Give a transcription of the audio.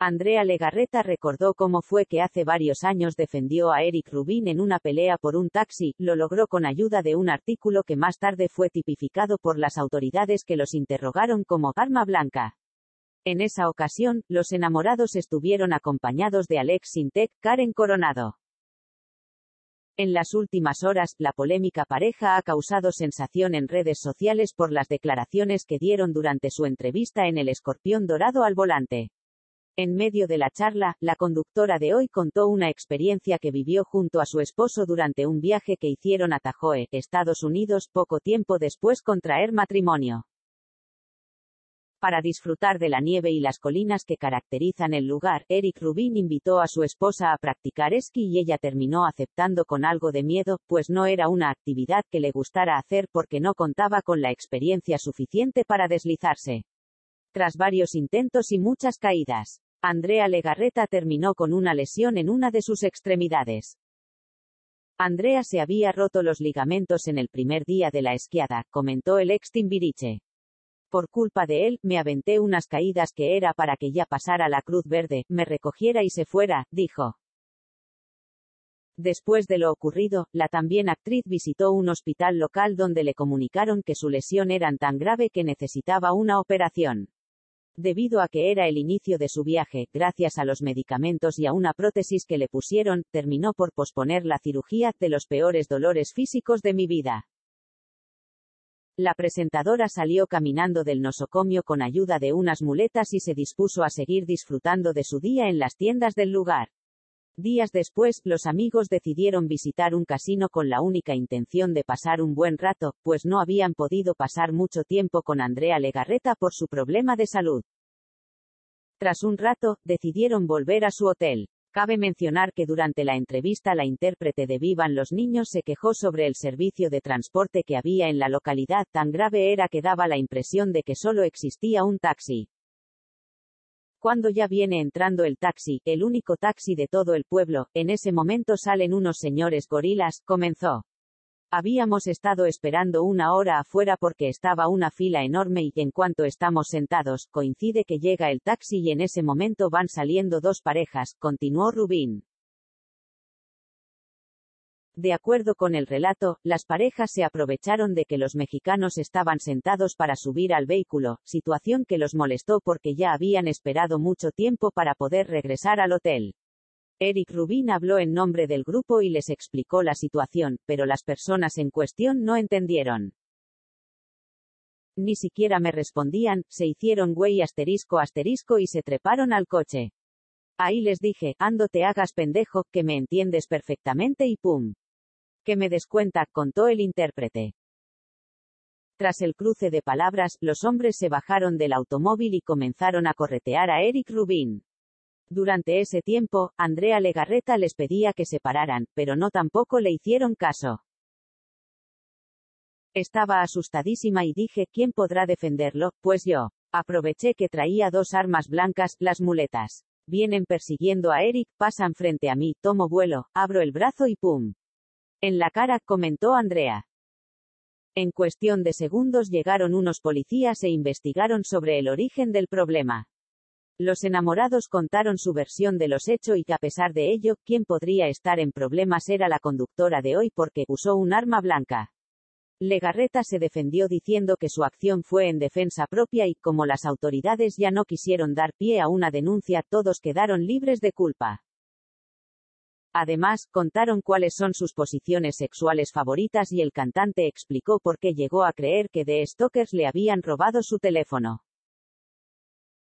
Andrea Legarreta recordó cómo fue que hace varios años defendió a Eric Rubin en una pelea por un taxi, lo logró con ayuda de un artículo que más tarde fue tipificado por las autoridades que los interrogaron como arma blanca. En esa ocasión, los enamorados estuvieron acompañados de Alex Sintek, Karen Coronado. En las últimas horas, la polémica pareja ha causado sensación en redes sociales por las declaraciones que dieron durante su entrevista en El Escorpión Dorado al Volante. En medio de la charla, la conductora de hoy contó una experiencia que vivió junto a su esposo durante un viaje que hicieron a Tajoe, Estados Unidos, poco tiempo después contraer matrimonio. Para disfrutar de la nieve y las colinas que caracterizan el lugar, Eric Rubin invitó a su esposa a practicar esquí y ella terminó aceptando con algo de miedo, pues no era una actividad que le gustara hacer porque no contaba con la experiencia suficiente para deslizarse. Tras varios intentos y muchas caídas, Andrea Legarreta terminó con una lesión en una de sus extremidades. Andrea se había roto los ligamentos en el primer día de la esquiada, comentó el ex Timbiriche. Por culpa de él, me aventé unas caídas que era para que ya pasara la cruz verde, me recogiera y se fuera, dijo. Después de lo ocurrido, la también actriz visitó un hospital local donde le comunicaron que su lesión era tan grave que necesitaba una operación debido a que era el inicio de su viaje, gracias a los medicamentos y a una prótesis que le pusieron, terminó por posponer la cirugía de los peores dolores físicos de mi vida. La presentadora salió caminando del nosocomio con ayuda de unas muletas y se dispuso a seguir disfrutando de su día en las tiendas del lugar. Días después, los amigos decidieron visitar un casino con la única intención de pasar un buen rato, pues no habían podido pasar mucho tiempo con Andrea Legarreta por su problema de salud. Tras un rato, decidieron volver a su hotel. Cabe mencionar que durante la entrevista la intérprete de Vivan los Niños se quejó sobre el servicio de transporte que había en la localidad, tan grave era que daba la impresión de que solo existía un taxi. Cuando ya viene entrando el taxi, el único taxi de todo el pueblo, en ese momento salen unos señores gorilas, comenzó. Habíamos estado esperando una hora afuera porque estaba una fila enorme y en cuanto estamos sentados, coincide que llega el taxi y en ese momento van saliendo dos parejas, continuó Rubín. De acuerdo con el relato, las parejas se aprovecharon de que los mexicanos estaban sentados para subir al vehículo, situación que los molestó porque ya habían esperado mucho tiempo para poder regresar al hotel. Eric Rubin habló en nombre del grupo y les explicó la situación, pero las personas en cuestión no entendieron. Ni siquiera me respondían, se hicieron güey asterisco asterisco y se treparon al coche. Ahí les dije, ando te hagas pendejo, que me entiendes perfectamente y pum que me descuenta, contó el intérprete. Tras el cruce de palabras, los hombres se bajaron del automóvil y comenzaron a corretear a Eric Rubin. Durante ese tiempo, Andrea Legarreta les pedía que se pararan, pero no tampoco le hicieron caso. Estaba asustadísima y dije, ¿quién podrá defenderlo? Pues yo. Aproveché que traía dos armas blancas, las muletas. Vienen persiguiendo a Eric, pasan frente a mí, tomo vuelo, abro el brazo y ¡pum! En la cara, comentó Andrea. En cuestión de segundos llegaron unos policías e investigaron sobre el origen del problema. Los enamorados contaron su versión de los hechos y que a pesar de ello, quien podría estar en problemas era la conductora de hoy porque usó un arma blanca. Legarreta se defendió diciendo que su acción fue en defensa propia y, como las autoridades ya no quisieron dar pie a una denuncia, todos quedaron libres de culpa. Además, contaron cuáles son sus posiciones sexuales favoritas y el cantante explicó por qué llegó a creer que The Stokers le habían robado su teléfono.